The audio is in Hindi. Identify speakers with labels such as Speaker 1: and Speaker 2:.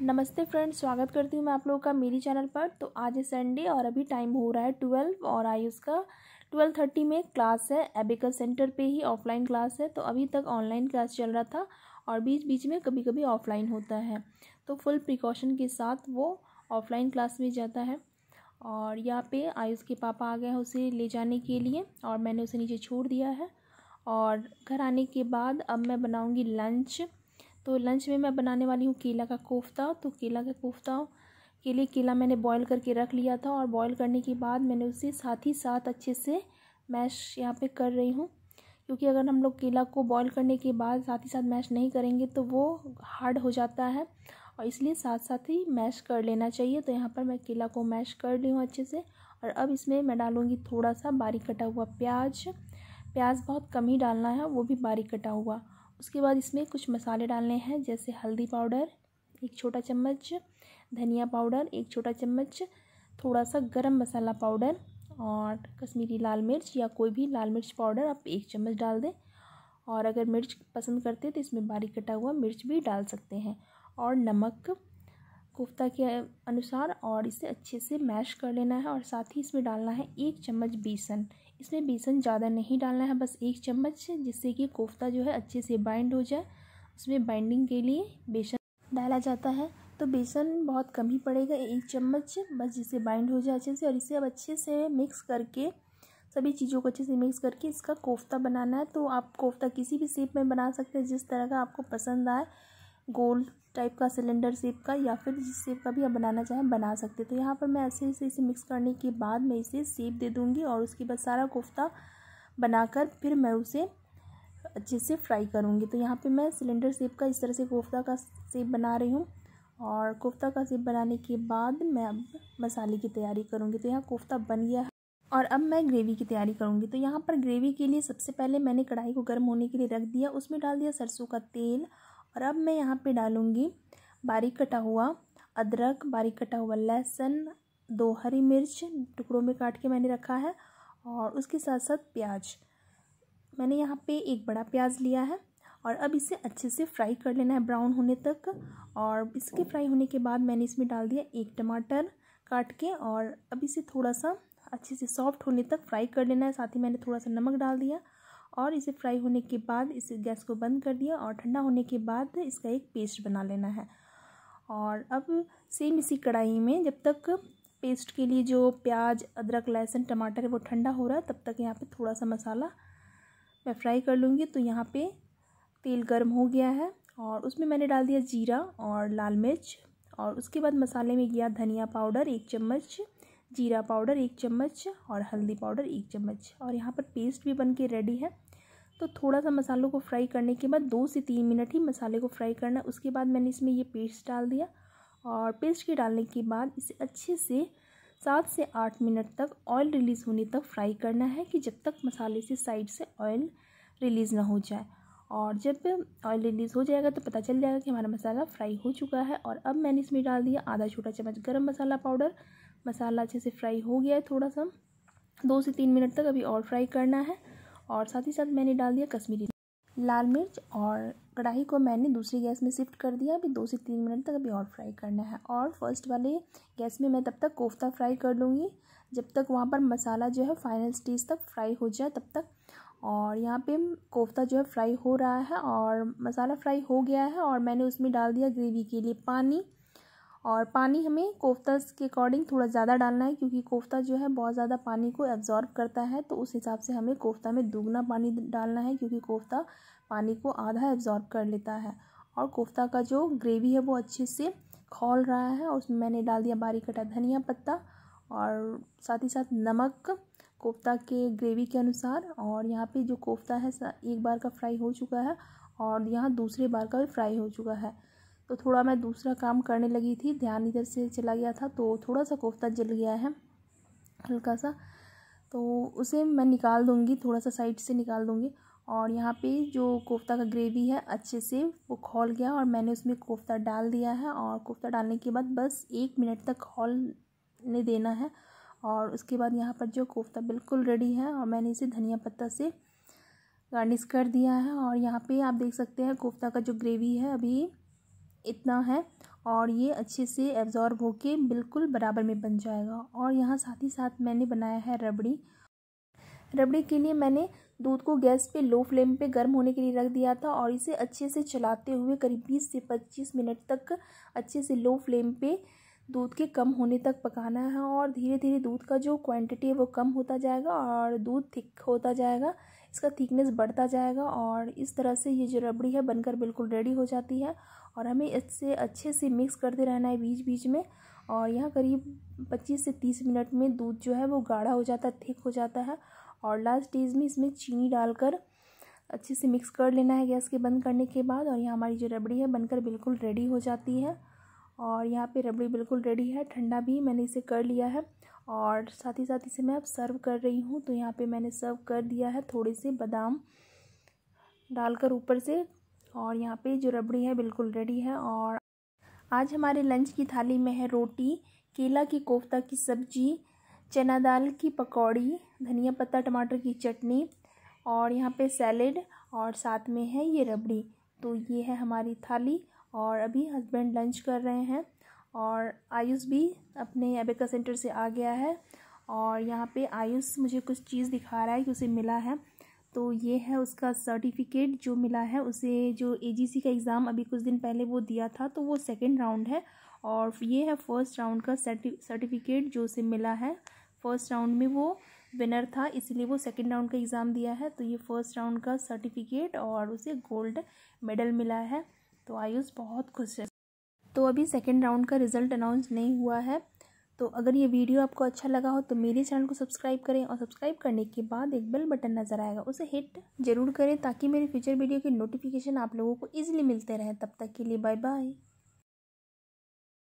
Speaker 1: नमस्ते फ़्रेंड्स स्वागत करती हूँ मैं आप लोगों का मेरी चैनल पर तो आज है संडे और अभी टाइम हो रहा है ट्वेल्व और आई उसका ट्वेल्व थर्टी में क्लास है एबिकल सेंटर पे ही ऑफलाइन क्लास है तो अभी तक ऑनलाइन क्लास चल रहा था और बीच बीच में कभी कभी ऑफलाइन होता है तो फुल प्रिकॉशन के साथ वो ऑफलाइन क्लास में जाता है और यहाँ पे आयुष के पापा आ गए हैं उसे ले जाने के लिए और मैंने उसे नीचे छोड़ दिया है और घर आने के बाद अब मैं बनाऊँगी लंच तो लंच में मैं बनाने वाली हूँ केला का कोफ्ता तो केला का कोफ्ता के लिए केला मैंने बॉईल करके रख लिया था और बॉईल करने के बाद मैंने उसे साथ ही साथ अच्छे से मैश यहाँ पे कर रही हूँ क्योंकि अगर हम लोग केला को बॉईल करने के बाद साथ ही साथ मैश नहीं करेंगे तो वो हार्ड हो जाता है और इसलिए साथ साथ ही मैश कर लेना चाहिए तो यहाँ पर मैं केला को मैश कर ली हूँ अच्छे से और अब इसमें मैं डालूँगी थोड़ा सा बारीक कटा हुआ प्याज प्याज बहुत कम ही डालना है वो भी बारीक कटा हुआ उसके बाद इसमें कुछ मसाले डालने हैं जैसे हल्दी पाउडर एक छोटा चम्मच धनिया पाउडर एक छोटा चम्मच थोड़ा सा गरम मसाला पाउडर और कश्मीरी लाल मिर्च या कोई भी लाल मिर्च पाउडर आप एक चम्मच डाल दें और अगर मिर्च पसंद करते हैं तो इसमें बारीक कटा हुआ मिर्च भी डाल सकते हैं और नमक कोफ्ता के अनुसार और इसे अच्छे से मैश कर लेना है और साथ ही इसमें डालना है एक चम्मच बेसन इसमें बेसन ज़्यादा नहीं डालना है बस एक चम्मच जिससे कि कोफ्ता जो है अच्छे से बाइंड हो जाए उसमें बाइंडिंग के लिए बेसन डाला जाता है तो बेसन बहुत कम ही पड़ेगा एक चम्मच बस जिससे बाइंड हो जाए अच्छे से और इसे अब अच्छे से मिक्स करके सभी चीज़ों को अच्छे से मिक्स करके इसका कोफ्ता बनाना है तो आप कोफ्ता किसी भी शेप में बना सकते हैं जिस तरह का आपको पसंद आए गोल टाइप का सिलेंडर शेप का या फिर जिस शेप का भी आप बनाना चाहें बना सकते तो यहाँ पर मैं ऐसे ऐसे इसे मिक्स करने के बाद मैं इसे शेप दे दूँगी और उसके बाद सारा कोफ्ता बनाकर फिर मैं उसे अच्छे से फ्राई करूँगी तो यहाँ पे मैं सिलेंडर शेप का इस तरह से कोफ्ता का शेप बना रही हूँ और कोफ्ता का शेप बनाने के बाद मैं अब मसाले की तैयारी करूँगी तो यहाँ कोफ्ता बन गया है और अब मैं ग्रेवी की तैयारी करूँगी तो यहाँ पर ग्रेवी के लिए सबसे पहले मैंने कढ़ाई को गर्म होने के लिए रख दिया उसमें डाल दिया सरसों का तेल और अब मैं यहाँ पे डालूँगी बारीक कटा हुआ अदरक बारीक कटा हुआ लहसुन दो हरी मिर्च टुकड़ों में काट के मैंने रखा है और उसके साथ साथ प्याज मैंने यहाँ पे एक बड़ा प्याज लिया है और अब इसे अच्छे से फ्राई कर लेना है ब्राउन होने तक और इसके फ्राई होने के बाद मैंने इसमें डाल दिया एक टमाटर काट के और अब इसे थोड़ा सा अच्छे से सॉफ्ट होने तक फ्राई कर लेना है साथ ही मैंने थोड़ा सा नमक डाल दिया और इसे फ्राई होने के बाद इस गैस को बंद कर दिया और ठंडा होने के बाद इसका एक पेस्ट बना लेना है और अब सेम इसी कढ़ाई में जब तक पेस्ट के लिए जो प्याज अदरक लहसुन टमाटर है वो ठंडा हो रहा है तब तक यहाँ पे थोड़ा सा मसाला मैं फ्राई कर लूँगी तो यहाँ पे तेल गर्म हो गया है और उसमें मैंने डाल दिया जीरा और लाल मिर्च और उसके बाद मसाले में गया धनिया पाउडर एक चम्मच जीरा पाउडर एक चम्मच और हल्दी पाउडर एक चम्मच और यहाँ पर पेस्ट भी बन के रेडी है तो थोड़ा सा मसालों को फ्राई करने के बाद दो से तीन मिनट ही मसाले को फ्राई करना उसके बाद मैंने इसमें ये पेस्ट डाल दिया और पेस्ट के डालने के बाद इसे अच्छे से सात से आठ मिनट तक ऑयल रिलीज़ होने तक फ्राई करना है कि जब तक मसाले से साइड से ऑयल रिलीज़ ना हो जाए और जब ऑयल रिलीज़ हो जाएगा तो पता चल जाएगा कि हमारा मसाला फ्राई हो चुका है और अब मैंने इसमें डाल दिया आधा छोटा चम्मच गरम मसाला पाउडर मसाला अच्छे से फ्राई हो गया है थोड़ा सा दो से तीन मिनट तक अभी और फ्राई करना है और साथ ही साथ मैंने डाल दिया कश्मीरी लाल मिर्च और कढ़ाई को मैंने दूसरी गैस में शिफ्ट कर दिया अभी दो से तीन मिनट तक अभी और फ्राई करना है और फर्स्ट वाले गैस में मैं तब तक कोफ्ता फ्राई कर लूँगी जब तक वहाँ पर मसाला जो है फाइनल स्टेज तक फ्राई हो जाए तब तक और यहाँ पे कोफ्ता जो है फ्राई हो रहा है और मसाला फ्राई हो गया है और मैंने उसमें डाल दिया ग्रेवी के लिए पानी और पानी हमें कोफ्ता के अकॉर्डिंग थोड़ा ज़्यादा डालना है क्योंकि कोफ्ता जो है बहुत ज़्यादा पानी को एब्जॉर्ब करता है तो उस हिसाब से हमें कोफ्ता में दुगना पानी डालना है क्योंकि कोफ्ता पानी को आधा एब्जॉर्ब कर लेता है और कोफ्ता का जो ग्रेवी है वो अच्छे से खोल रहा है और उसमें मैंने डाल दिया बारीक कटा धनिया पत्ता और साथ ही साथ नमक कोफ्ता के ग्रेवी के अनुसार और यहाँ पे जो कोफ्ता है एक बार का फ्राई हो चुका है और यहाँ दूसरे बार का भी फ्राई हो चुका है तो थोड़ा मैं दूसरा काम करने लगी थी ध्यान इधर से चला गया था तो थोड़ा सा कोफ्ता जल गया है हल्का सा तो उसे मैं निकाल दूँगी थोड़ा सा साइड से निकाल दूँगी और यहाँ पे जो कोफ्ता का ग्रेवी है अच्छे से वो खोल गया और मैंने उसमें कोफ्ता डाल दिया है और कोफ्ता डालने के बाद बस एक मिनट तक खोलने देना है और उसके बाद यहाँ पर जो कोफ्ता बिल्कुल रेडी है और मैंने इसे धनिया पत्ता से गार्निश कर दिया है और यहाँ पे आप देख सकते हैं कोफ्ता का जो ग्रेवी है अभी इतना है और ये अच्छे से एब्ज़ॉर्ब होके बिल्कुल बराबर में बन जाएगा और यहाँ साथ ही साथ मैंने बनाया है रबड़ी रबड़ी के लिए मैंने दूध को गैस पे लो फ्लेम पे गर्म होने के लिए रख दिया था और इसे अच्छे से चलाते हुए करीब बीस से पच्चीस मिनट तक अच्छे से लो फ्लेम पे दूध के कम होने तक पकाना है और धीरे धीरे दूध का जो क्वांटिटी है वो कम होता जाएगा और दूध थिक होता जाएगा इसका थिकनेस बढ़ता जाएगा और इस तरह से ये जो रबड़ी है बनकर बिल्कुल रेडी हो जाती है और हमें इससे अच्छे से मिक्स करते रहना है बीच बीच में और यहाँ करीब पच्चीस से तीस मिनट में दूध जो है वो गाढ़ा हो जाता है थिक हो जाता है और लास्ट स्टेज में इसमें चीनी डालकर अच्छे से मिक्स कर लेना है गैस के बंद करने के बाद और यहाँ हमारी जो रबड़ी है बनकर बिल्कुल रेडी हो जाती है और यहाँ पे रबड़ी बिल्कुल रेडी है ठंडा भी मैंने इसे कर लिया है और साथ ही साथ इसे मैं अब सर्व कर रही हूँ तो यहाँ पे मैंने सर्व कर दिया है थोड़े से बादाम डालकर ऊपर से और यहाँ पे जो रबड़ी है बिल्कुल रेडी है और आज हमारे लंच की थाली में है रोटी केला की कोफ्ता की सब्जी चना दाल की पकौड़ी धनिया पत्ता टमाटर की चटनी और यहाँ पे सैलेड और साथ में है ये रबड़ी तो ये है हमारी थाली और अभी हस्बैंड लंच कर रहे हैं और आयुष भी अपने अबेका सेंटर से आ गया है और यहाँ पे आयुष मुझे कुछ चीज़ दिखा रहा है कि उसे मिला है तो ये है उसका सर्टिफिकेट जो मिला है उसे जो एजीसी का एग्ज़ाम अभी कुछ दिन पहले वो दिया था तो वो सेकेंड राउंड है और ये है फर्स्ट राउंड का सर्टिफिकेट जो उसे मिला है फर्स्ट राउंड में वो विनर था इसलिए वो सेकेंड राउंड का एग्ज़ाम दिया है तो ये फर्स्ट राउंड का सर्टिफिकेट और उसे गोल्ड मेडल मिला है तो आयुष बहुत खुश है तो अभी सेकेंड राउंड का रिज़ल्ट अनाउंस नहीं हुआ है तो अगर ये वीडियो आपको अच्छा लगा हो तो मेरे चैनल को सब्सक्राइब करें और सब्सक्राइब करने के बाद एक बेल बटन नज़र आएगा उसे हिट जरूर करें ताकि मेरे फ्यूचर वीडियो की नोटिफिकेशन आप लोगों को ईजिली मिलते रहें तब तक के लिए बाय बाय